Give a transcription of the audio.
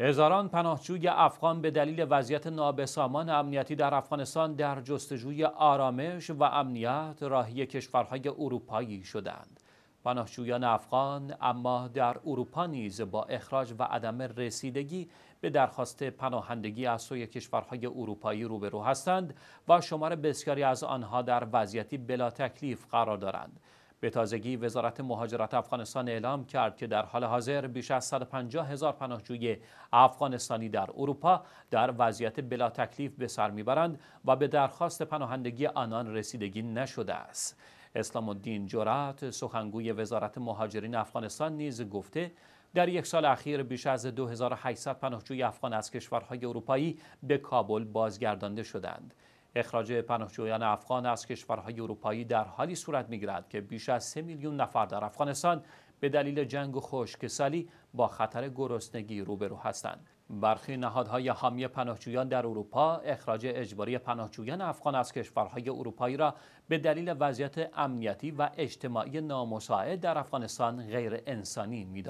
هزاران پناهجوی افغان به دلیل وضعیت نابسامان امنیتی در افغانستان در جستجوی آرامش و امنیت راهی کشورهای اروپایی شدند. پناهجویان افغان اما در اروپا نیز با اخراج و عدم رسیدگی به درخواست پناهندگی از سوی کشورهای اروپایی روبرو هستند و شمار بسیاری از آنها در وضعیتی بلا تکلیف قرار دارند. به تازگی وزارت مهاجرت افغانستان اعلام کرد که در حال حاضر بیش از 150 هزار پناهجوی افغانستانی در اروپا در وضعیت بلا تکلیف به سر میبرند و به درخواست پناهندگی آنان رسیدگی نشده است. اسلام الدین جرات سخنگوی وزارت مهاجرین افغانستان نیز گفته در یک سال اخیر بیش از 2800 پناهجوی افغان از کشورهای اروپایی به کابل بازگردانده شدند. اخراج پناهجویان افغان از کشورهای اروپایی در حالی صورت میگیرد که بیش از 3 میلیون نفر در افغانستان به دلیل جنگ و خشکسالی با خطر گرسنگی روبرو هستند. برخی نهادهای حامی پناهجویان در اروپا اخراج اجباری پناهجویان افغان از کشورهای اروپایی را به دلیل وضعیت امنیتی و اجتماعی نامساعد در افغانستان غیر انسانی می